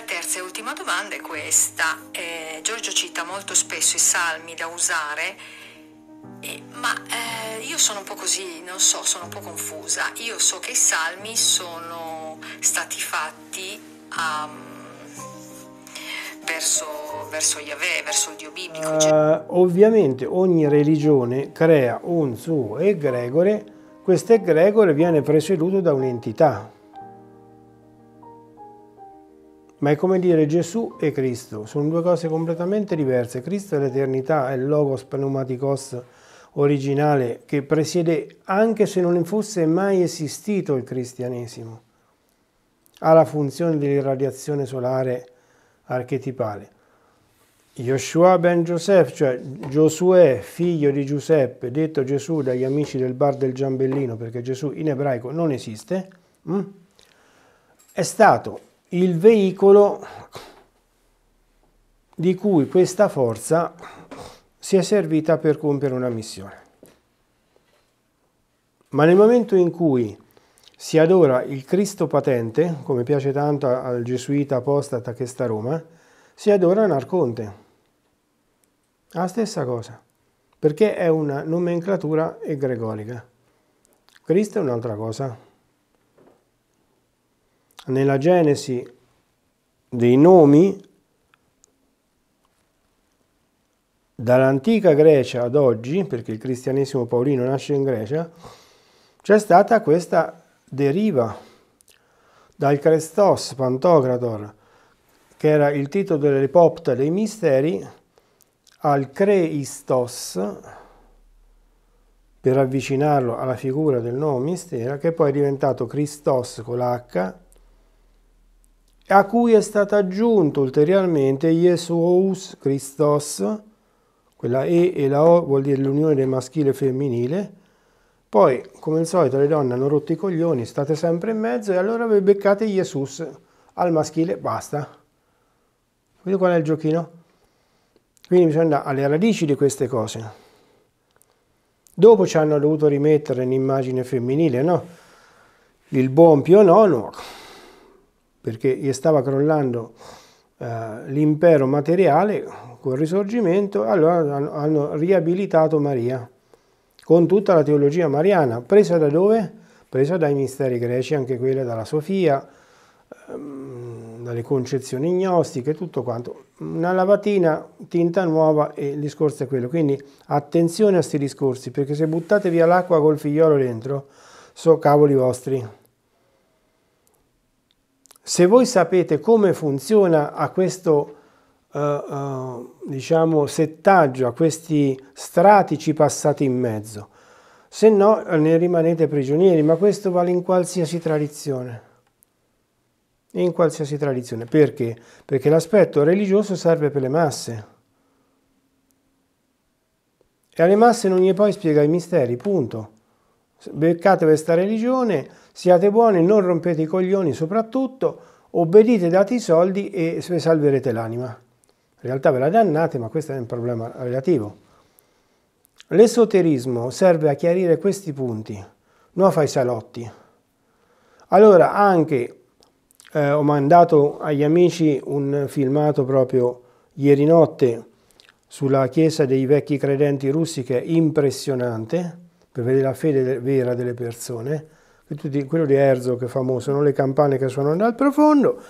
la terza e ultima domanda è questa. Eh, Giorgio cita molto spesso i salmi da usare, eh, ma eh, io sono un po' così, non so, sono un po' confusa. Io so che i salmi sono stati fatti um, verso, verso Yahweh, verso il Dio biblico. Uh, ovviamente ogni religione crea un suo egregore, questo egregore viene preceduto da un'entità ma è come dire Gesù e Cristo, sono due cose completamente diverse. Cristo è l'eternità, è il logos pneumaticos originale che presiede anche se non fosse mai esistito il cristianesimo. Ha la funzione dell'irradiazione solare archetipale. Joshua ben Giuseppe, cioè Giosuè, figlio di Giuseppe, detto Gesù dagli amici del bar del Giambellino, perché Gesù in ebraico non esiste, mm, è stato il veicolo di cui questa forza si è servita per compiere una missione. Ma nel momento in cui si adora il Cristo patente, come piace tanto al gesuita apostata che sta a Roma, si adora un La stessa cosa, perché è una nomenclatura egregorica. Cristo è un'altra cosa nella genesi dei nomi dall'antica Grecia ad oggi, perché il cristianesimo paolino nasce in Grecia, c'è stata questa deriva dal Crestos Pantocrator, che era il titolo dell'epopta dei misteri, al Creistos, per avvicinarlo alla figura del nuovo mistero, che poi è diventato Christos con l'H, a cui è stato aggiunto ulteriormente Jesus Christos, quella E e la O vuol dire l'unione del maschile e femminile, poi, come al solito, le donne hanno rotto i coglioni, state sempre in mezzo e allora vi beccate Jesus al maschile, basta. Quindi qual è il giochino? Quindi bisogna andare alle radici di queste cose. Dopo ci hanno dovuto rimettere in immagine femminile, no? Il buon Pio Nono, perché gli stava crollando eh, l'impero materiale col risorgimento, allora hanno, hanno riabilitato Maria con tutta la teologia mariana, presa da dove? Presa dai misteri greci, anche quella dalla Sofia, ehm, dalle concezioni gnostiche, tutto quanto. Una lavatina, tinta nuova e il discorso è quello. Quindi attenzione a questi discorsi, perché se buttate via l'acqua col figliolo dentro, so cavoli vostri. Se voi sapete come funziona a questo uh, uh, diciamo settaggio, a questi stratici passati in mezzo, se no ne rimanete prigionieri, ma questo vale in qualsiasi tradizione. In qualsiasi tradizione. Perché? Perché l'aspetto religioso serve per le masse. E alle masse non gli puoi spiegare i misteri, punto. Beccate questa religione, Siate buoni, non rompete i coglioni soprattutto, obbedite, date i soldi e salverete l'anima. In realtà ve la dannate, ma questo è un problema relativo. L'esoterismo serve a chiarire questi punti, non fa i salotti. Allora, anche eh, ho mandato agli amici un filmato proprio ieri notte sulla chiesa dei vecchi credenti russi che è impressionante per vedere la fede vera delle persone quello di Herzog è famoso, non le campane che suonano dal profondo,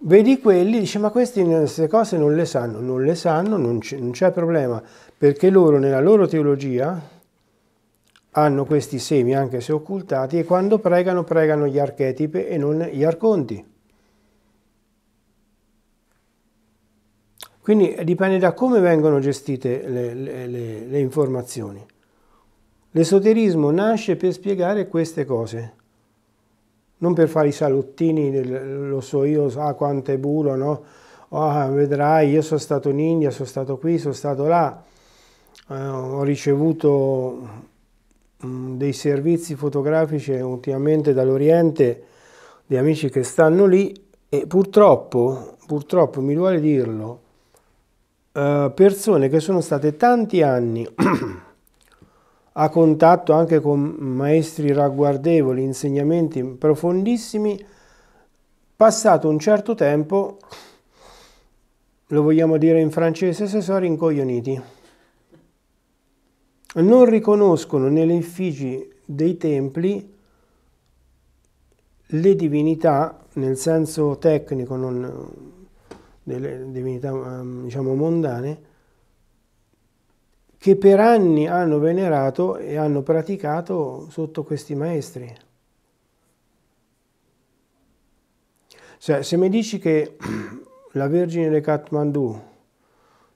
vedi quelli, dici ma questi queste cose non le sanno, non le sanno, non c'è problema, perché loro nella loro teologia hanno questi semi anche se occultati e quando pregano pregano gli archetipi e non gli arconti. Quindi dipende da come vengono gestite le, le, le, le informazioni. L'esoterismo nasce per spiegare queste cose, non per fare i salottini, del, lo so io, ah quanto è bulo, no? Ah, vedrai, io sono stato in India, sono stato qui, sono stato là, eh, ho ricevuto mh, mm, dei servizi fotografici ultimamente dall'Oriente, di amici che stanno lì e purtroppo, purtroppo mi vuole dirlo, eh, persone che sono state tanti anni a contatto anche con maestri ragguardevoli, insegnamenti profondissimi, passato un certo tempo, lo vogliamo dire in francese, se sono rincoglioniti. Non riconoscono nelle effigi dei templi le divinità, nel senso tecnico, non delle divinità ehm, diciamo mondane, che per anni hanno venerato e hanno praticato sotto questi maestri. Cioè, se mi dici che la Vergine di Kathmandu,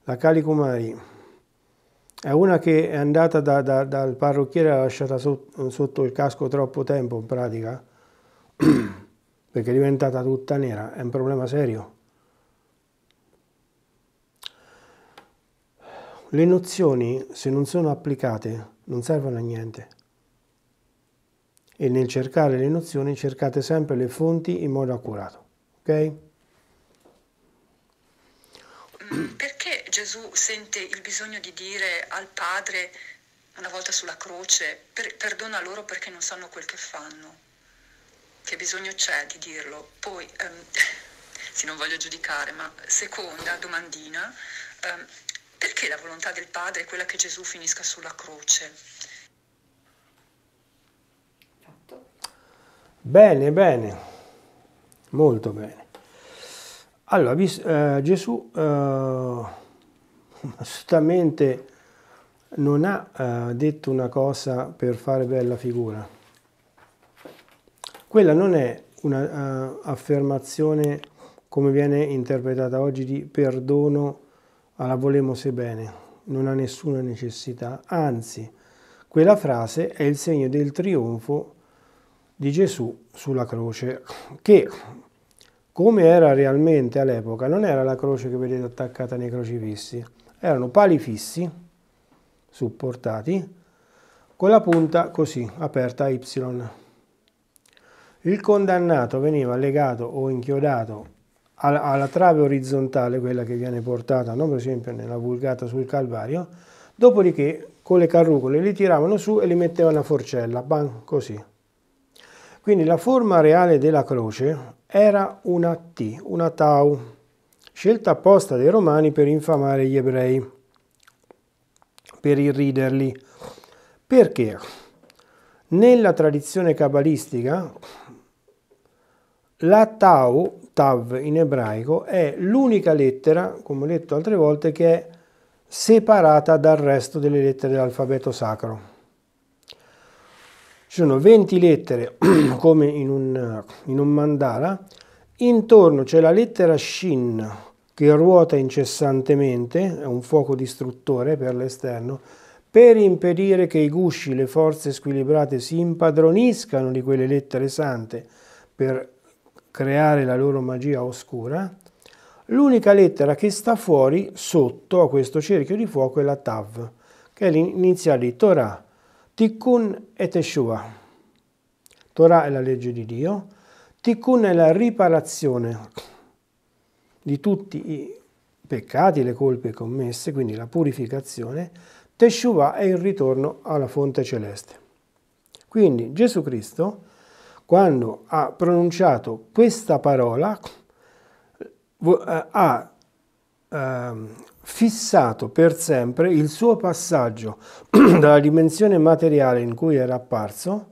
la Kali Kumari, è una che è andata da, da, dal parrucchiere e l'ha lasciata sotto, sotto, il casco troppo tempo in pratica, perché è diventata tutta nera, è un problema serio. Le nozioni, se non sono applicate, non servono a niente. E nel cercare le nozioni cercate sempre le fonti in modo accurato. Ok? Mm, perché Gesù sente il bisogno di dire al Padre una volta sulla croce, per, perdona loro perché non sanno quel che fanno? Che bisogno c'è di dirlo? Poi, ehm, sì, non voglio giudicare, ma seconda domandina, ehm, perché la volontà del Padre è quella che Gesù finisca sulla croce? Bene, bene, molto bene. Allora, eh, Gesù eh, assolutamente non ha eh, detto una cosa per fare bella figura. Quella non è un'affermazione eh, come viene interpretata oggi di perdono alla ah, volemo se bene, non ha nessuna necessità, anzi quella frase è il segno del trionfo di Gesù sulla croce, che come era realmente all'epoca non era la croce che vedete attaccata nei crocifissi, erano pali fissi, supportati, con la punta così, aperta a Y. Il condannato veniva legato o inchiodato alla, alla trave orizzontale, quella che viene portata, no? per esempio nella vulgata sul Calvario, dopodiché con le carrucole li tiravano su e li mettevano a forcella, bam, così. Quindi la forma reale della croce era una T, una tau, scelta apposta dai romani per infamare gli ebrei, per irriderli. Perché? Nella tradizione cabalistica la tau Tav in ebraico è l'unica lettera, come ho detto altre volte, che è separata dal resto delle lettere dell'alfabeto sacro. Ci sono 20 lettere, come in un, in un mandala, intorno c'è la lettera Shin, che ruota incessantemente, è un fuoco distruttore per l'esterno, per impedire che i gusci, le forze squilibrate si impadroniscano di quelle lettere sante, per creare la loro magia oscura, l'unica lettera che sta fuori sotto a questo cerchio di fuoco è la Tav, che è l'iniziale di Torah, Tikkun e Teshua. Torah è la legge di Dio, Tikkun è la riparazione di tutti i peccati, le colpe commesse, quindi la purificazione, Teshuvah è il ritorno alla fonte celeste. Quindi Gesù Cristo quando ha pronunciato questa parola eh, ha ehm, fissato per sempre il suo passaggio dalla dimensione materiale in cui era apparso,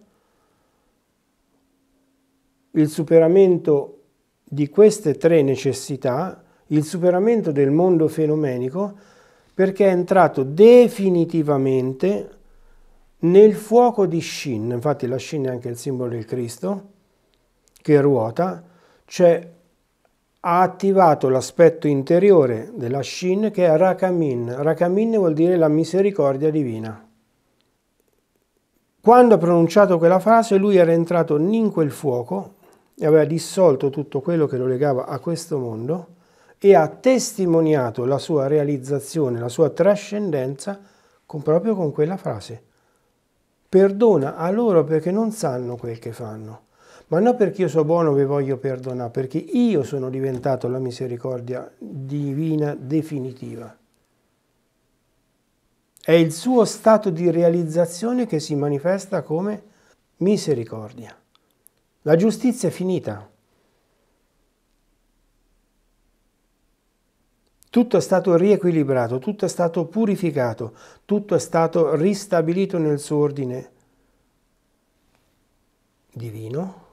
il superamento di queste tre necessità, il superamento del mondo fenomenico, perché è entrato definitivamente nel fuoco di Shin, infatti la Shin è anche il simbolo del Cristo, che ruota, cioè ha attivato l'aspetto interiore della Shin che è Rakamin. Rakamin vuol dire la misericordia divina. Quando ha pronunciato quella frase lui era entrato in quel fuoco e aveva dissolto tutto quello che lo legava a questo mondo e ha testimoniato la sua realizzazione, la sua trascendenza con, proprio con quella frase. Perdona a loro perché non sanno quel che fanno. Ma non perché io sono buono vi voglio perdonare, perché io sono diventato la misericordia divina definitiva. È il suo stato di realizzazione che si manifesta come misericordia. La giustizia è finita. Tutto è stato riequilibrato, tutto è stato purificato, tutto è stato ristabilito nel suo ordine divino,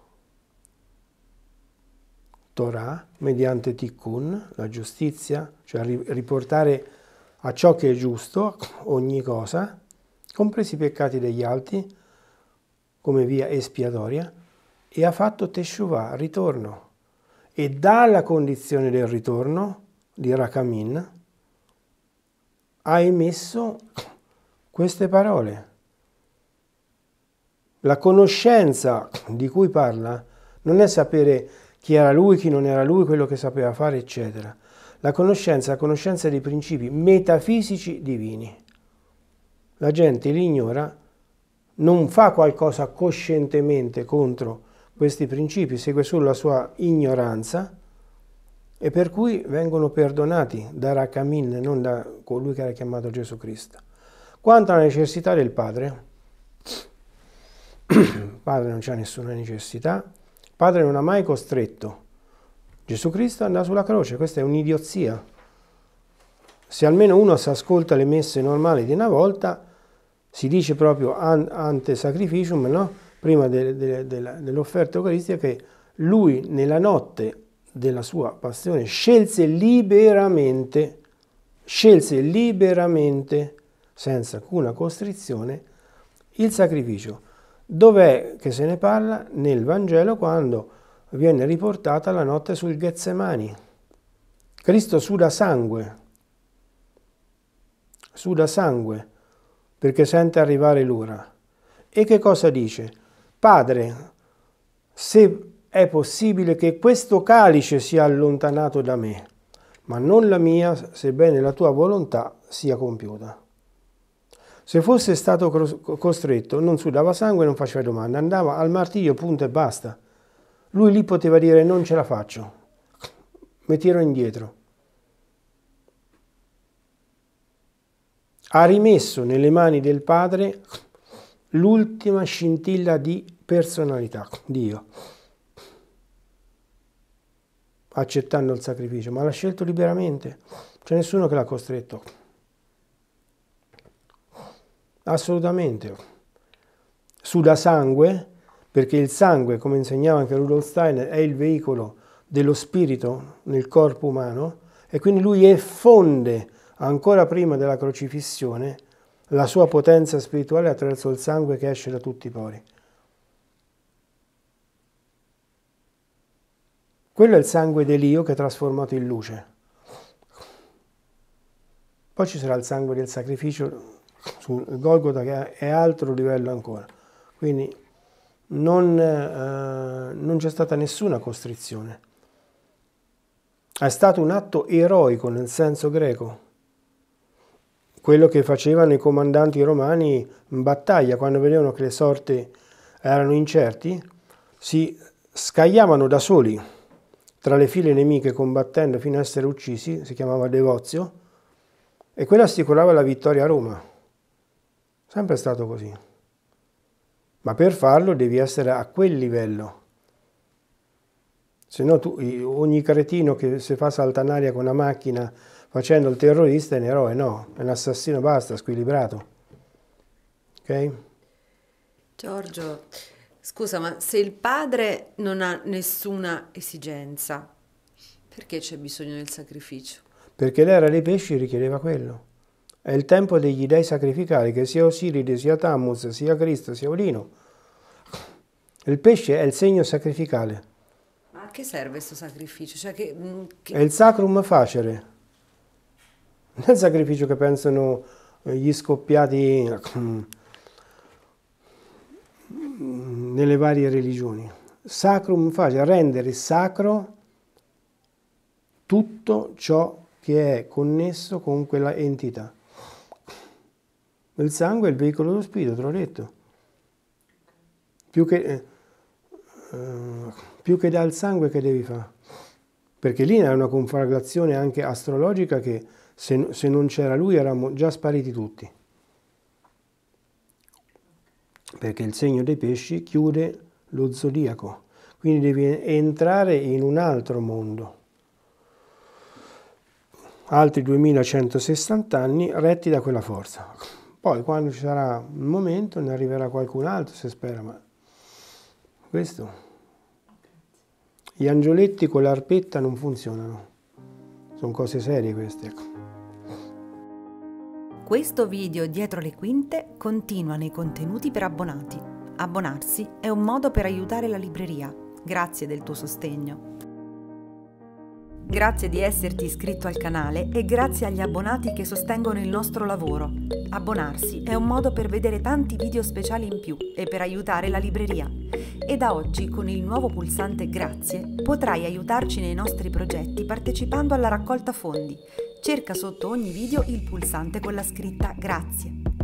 Torah, mediante Tikkun, la giustizia, cioè riportare a ciò che è giusto ogni cosa, compresi i peccati degli altri, come via espiatoria, e ha fatto Teshuvah, ritorno. E dalla condizione del ritorno di Rakamin, ha emesso queste parole. La conoscenza di cui parla non è sapere chi era lui, chi non era lui, quello che sapeva fare, eccetera. La conoscenza, è la conoscenza dei principi metafisici divini. La gente li ignora, non fa qualcosa coscientemente contro questi principi, segue solo la sua ignoranza, e per cui vengono perdonati da Rakamin, non da colui che era chiamato Gesù Cristo. Quanto alla necessità del Padre, il Padre non c'è nessuna necessità, il Padre non ha mai costretto Gesù Cristo ad andare sulla croce, questa è un'idiozia. Se almeno uno si ascolta le messe normali di una volta, si dice proprio ante sacrificium, no? prima de, de, de, dell'offerta eucaristica, che lui nella notte della sua passione scelse liberamente, scelse liberamente, senza alcuna costrizione, il sacrificio. Dov'è che se ne parla? Nel Vangelo quando viene riportata la notte sul Getsemani. Cristo suda sangue, suda sangue perché sente arrivare l'ora. E che cosa dice? Padre, se è possibile che questo calice sia allontanato da me, ma non la mia, sebbene la tua volontà sia compiuta. Se fosse stato costretto, non sudava sangue, non faceva domande, andava al martirio, punto e basta. Lui lì poteva dire non ce la faccio, mi tiro indietro. Ha rimesso nelle mani del Padre l'ultima scintilla di personalità, Dio accettando il sacrificio, ma l'ha scelto liberamente, c'è nessuno che l'ha costretto. Assolutamente. Suda sangue, perché il sangue, come insegnava anche Rudolf Steiner, è il veicolo dello spirito nel corpo umano e quindi lui effonde ancora prima della crocifissione la sua potenza spirituale attraverso il sangue che esce da tutti i pori. Quello è il sangue d'Elio che è trasformato in luce. Poi ci sarà il sangue del sacrificio sul Golgotha che è altro livello ancora. Quindi non, eh, non c'è stata nessuna costrizione. È stato un atto eroico nel senso greco. Quello che facevano i comandanti romani in battaglia quando vedevano che le sorti erano incerti, si scagliavano da soli tra le file nemiche combattendo fino a essere uccisi, si chiamava Devozio, e quello assicurava la vittoria a Roma. Sempre è stato così. Ma per farlo devi essere a quel livello. Se no tu, ogni cretino che si fa saltanaria con una macchina facendo il terrorista è un eroe, no, è un assassino, basta, squilibrato. Ok? Giorgio, Scusa, ma se il padre non ha nessuna esigenza, perché c'è bisogno del sacrificio? Perché l'era dei pesci richiedeva quello. È il tempo degli dei sacrificali, che sia Osiride, sia Tammuz, sia Cristo, sia Odino. Il pesce è il segno sacrificale. Ma a che serve questo sacrificio? Cioè che, mm, che... È il sacrum facere. Non è il sacrificio che pensano eh, gli scoppiati nelle varie religioni. Sacrum facie, rendere sacro tutto ciò che è connesso con quella entità. Il sangue è il veicolo dello spirito, te l'ho detto. Più che, eh, eh, più che dal sangue che devi fare. Perché lì è una conflagrazione anche astrologica che se, se non c'era lui eravamo già spariti tutti perché il segno dei pesci chiude lo zodiaco, quindi devi entrare in un altro mondo. Altri 2160 anni retti da quella forza. Poi quando ci sarà un momento ne arriverà qualcun altro, si spera, ma questo. Gli angioletti con l'arpetta non funzionano, sono cose serie queste. Ecco. Questo video dietro le quinte continua nei contenuti per abbonati. Abbonarsi è un modo per aiutare la libreria. Grazie del tuo sostegno. Grazie di esserti iscritto al canale e grazie agli abbonati che sostengono il nostro lavoro. Abbonarsi è un modo per vedere tanti video speciali in più e per aiutare la libreria. E da oggi con il nuovo pulsante Grazie potrai aiutarci nei nostri progetti partecipando alla raccolta fondi Cerca sotto ogni video il pulsante con la scritta Grazie.